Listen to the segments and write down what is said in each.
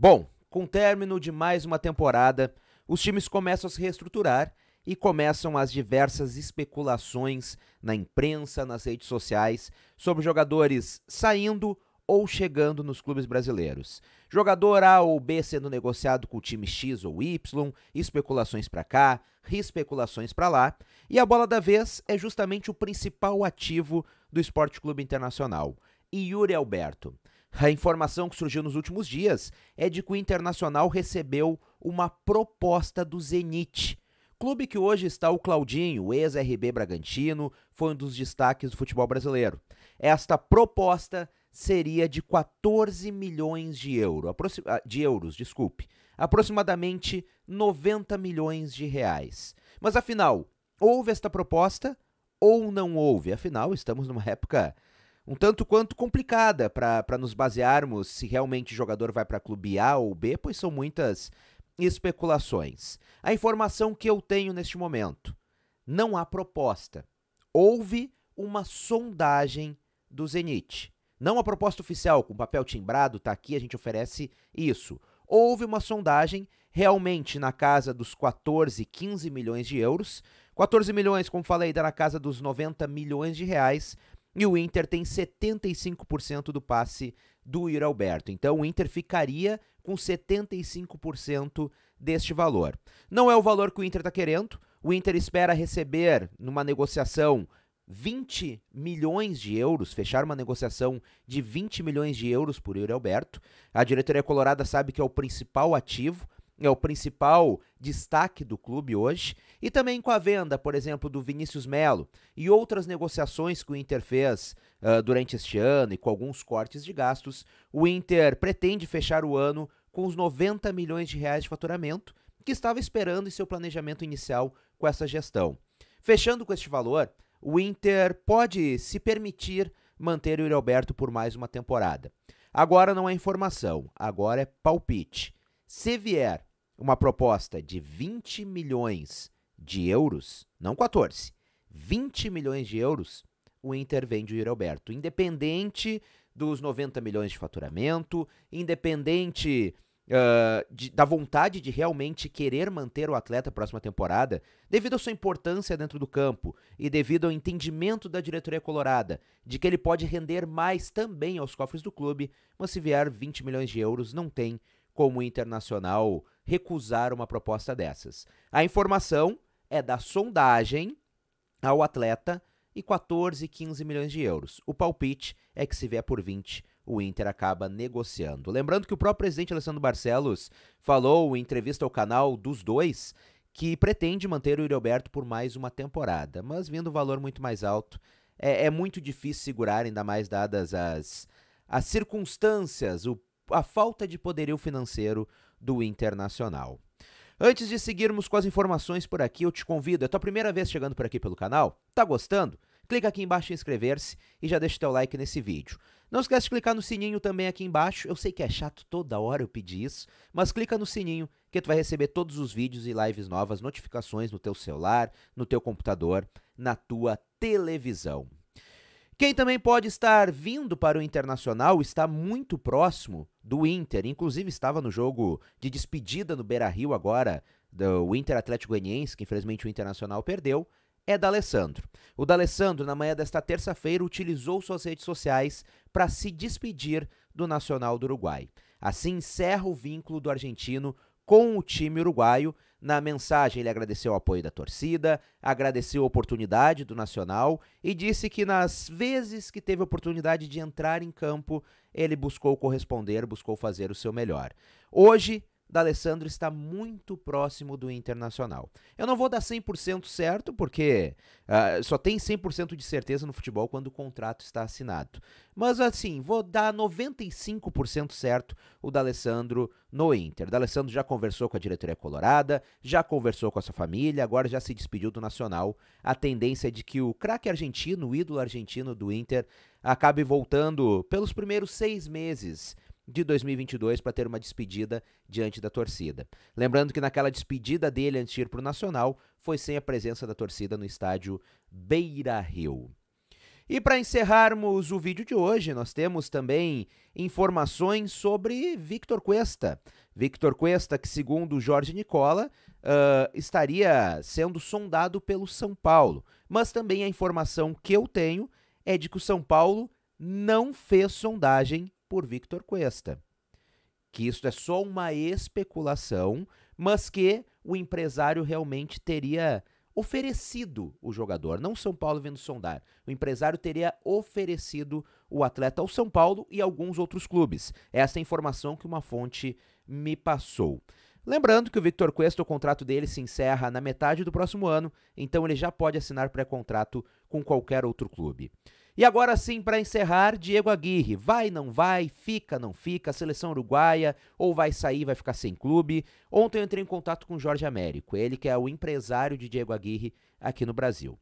Bom, com o término de mais uma temporada, os times começam a se reestruturar e começam as diversas especulações na imprensa, nas redes sociais, sobre jogadores saindo ou chegando nos clubes brasileiros. Jogador A ou B sendo negociado com o time X ou Y, especulações para cá, especulações para lá, e a bola da vez é justamente o principal ativo do Esporte Clube Internacional, Yuri Alberto. A informação que surgiu nos últimos dias é de que o Internacional recebeu uma proposta do Zenit. Clube que hoje está o Claudinho, ex-RB Bragantino, foi um dos destaques do futebol brasileiro. Esta proposta seria de 14 milhões de, euro, ah, de euros, desculpe, aproximadamente 90 milhões de reais. Mas afinal, houve esta proposta ou não houve? Afinal, estamos numa época um tanto quanto complicada para nos basearmos se realmente o jogador vai para clube A ou B, pois são muitas especulações. A informação que eu tenho neste momento: não há proposta. Houve uma sondagem do Zenit. Não a proposta oficial, com papel timbrado, tá aqui, a gente oferece isso. Houve uma sondagem realmente na casa dos 14, 15 milhões de euros. 14 milhões, como falei, dá tá na casa dos 90 milhões de reais e o Inter tem 75% do passe do Yuri Alberto. Então o Inter ficaria com 75% deste valor. Não é o valor que o Inter está querendo. O Inter espera receber numa negociação 20 milhões de euros, fechar uma negociação de 20 milhões de euros por Yuri Alberto. A diretoria colorada sabe que é o principal ativo, é o principal destaque do clube hoje, e também com a venda, por exemplo, do Vinícius Melo e outras negociações que o Inter fez uh, durante este ano e com alguns cortes de gastos, o Inter pretende fechar o ano com os 90 milhões de reais de faturamento que estava esperando em seu planejamento inicial com essa gestão. Fechando com este valor, o Inter pode se permitir manter o Yuri Alberto por mais uma temporada. Agora não é informação, agora é palpite. Se vier uma proposta de 20 milhões de euros, não 14, 20 milhões de euros, o Inter vende o Alberto. independente dos 90 milhões de faturamento, independente uh, de, da vontade de realmente querer manter o atleta a próxima temporada, devido à sua importância dentro do campo e devido ao entendimento da diretoria colorada de que ele pode render mais também aos cofres do clube, mas se vier 20 milhões de euros, não tem como o Internacional recusar uma proposta dessas. A informação é da sondagem ao atleta e 14, 15 milhões de euros. O palpite é que se vier por 20, o Inter acaba negociando. Lembrando que o próprio presidente Alessandro Barcelos falou em entrevista ao canal dos dois que pretende manter o Yuri Alberto por mais uma temporada, mas vindo um valor muito mais alto, é, é muito difícil segurar, ainda mais dadas as, as circunstâncias, o, a falta de poderio financeiro do Internacional. Antes de seguirmos com as informações por aqui, eu te convido, é tua primeira vez chegando por aqui pelo canal? Tá gostando? Clica aqui embaixo em inscrever-se e já deixa teu like nesse vídeo. Não esquece de clicar no sininho também aqui embaixo. Eu sei que é chato toda hora eu pedir isso, mas clica no sininho que tu vai receber todos os vídeos e lives novas, notificações no teu celular, no teu computador, na tua televisão. Quem também pode estar vindo para o internacional está muito próximo do Inter. Inclusive estava no jogo de despedida no Beira-Rio agora, do Inter Atlético Goianiense, que infelizmente o Internacional perdeu, é Alessandro. O Alessandro, na manhã desta terça-feira, utilizou suas redes sociais para se despedir do Nacional do Uruguai. Assim encerra o vínculo do argentino com o time uruguaio. Na mensagem, ele agradeceu o apoio da torcida, agradeceu a oportunidade do Nacional e disse que nas vezes que teve oportunidade de entrar em campo, ele buscou corresponder, buscou fazer o seu melhor. Hoje, D'Alessandro está muito próximo do Internacional. Eu não vou dar 100% certo, porque uh, só tem 100% de certeza no futebol quando o contrato está assinado. Mas assim, vou dar 95% certo o D'Alessandro no Inter. D'Alessandro já conversou com a diretoria colorada, já conversou com a sua família, agora já se despediu do Nacional. A tendência é de que o craque argentino, o ídolo argentino do Inter, acabe voltando pelos primeiros seis meses de 2022 para ter uma despedida diante da torcida. Lembrando que naquela despedida dele antes de ir para o Nacional, foi sem a presença da torcida no estádio Beira Rio. E para encerrarmos o vídeo de hoje, nós temos também informações sobre Victor Cuesta. Victor Cuesta, que segundo Jorge Nicola, uh, estaria sendo sondado pelo São Paulo. Mas também a informação que eu tenho é de que o São Paulo não fez sondagem por Victor Cuesta. Que isso é só uma especulação, mas que o empresário realmente teria oferecido o jogador, não São Paulo vendo sondar. O empresário teria oferecido o atleta ao São Paulo e alguns outros clubes. Essa é a informação que uma fonte me passou. Lembrando que o Victor Cuesta, o contrato dele se encerra na metade do próximo ano, então ele já pode assinar pré-contrato com qualquer outro clube. E agora sim, para encerrar, Diego Aguirre. Vai, não vai, fica, não fica, seleção uruguaia, ou vai sair, vai ficar sem clube. Ontem eu entrei em contato com o Jorge Américo, ele que é o empresário de Diego Aguirre aqui no Brasil.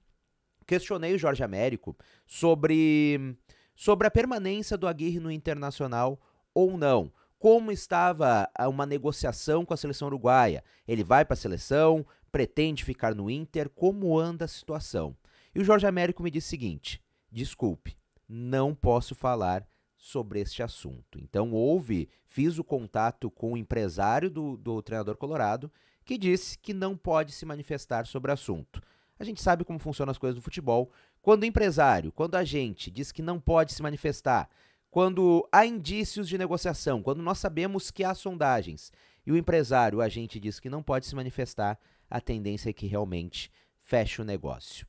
Questionei o Jorge Américo sobre, sobre a permanência do Aguirre no Internacional ou não como estava uma negociação com a seleção uruguaia. Ele vai para a seleção, pretende ficar no Inter, como anda a situação? E o Jorge Américo me disse o seguinte: desculpe, não posso falar sobre este assunto. Então, houve, fiz o contato com o empresário do, do treinador colorado, que disse que não pode se manifestar sobre o assunto. A gente sabe como funcionam as coisas do futebol. Quando o empresário, quando a gente diz que não pode se manifestar, quando há indícios de negociação, quando nós sabemos que há sondagens e o empresário, o agente diz que não pode se manifestar, a tendência é que realmente feche o negócio.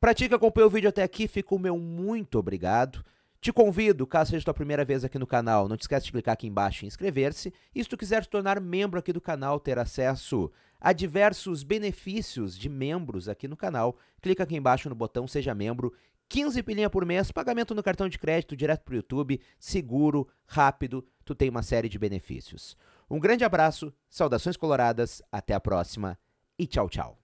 Para ti que acompanhou o vídeo até aqui, fica o meu muito obrigado. Te convido, caso seja tua primeira vez aqui no canal, não te esquece de clicar aqui embaixo e inscrever-se. E se tu quiser se tornar membro aqui do canal, ter acesso a diversos benefícios de membros aqui no canal, clica aqui embaixo no botão Seja Membro 15 pilinha por mês, pagamento no cartão de crédito direto para o YouTube, seguro, rápido, tu tem uma série de benefícios. Um grande abraço, saudações coloradas, até a próxima e tchau, tchau.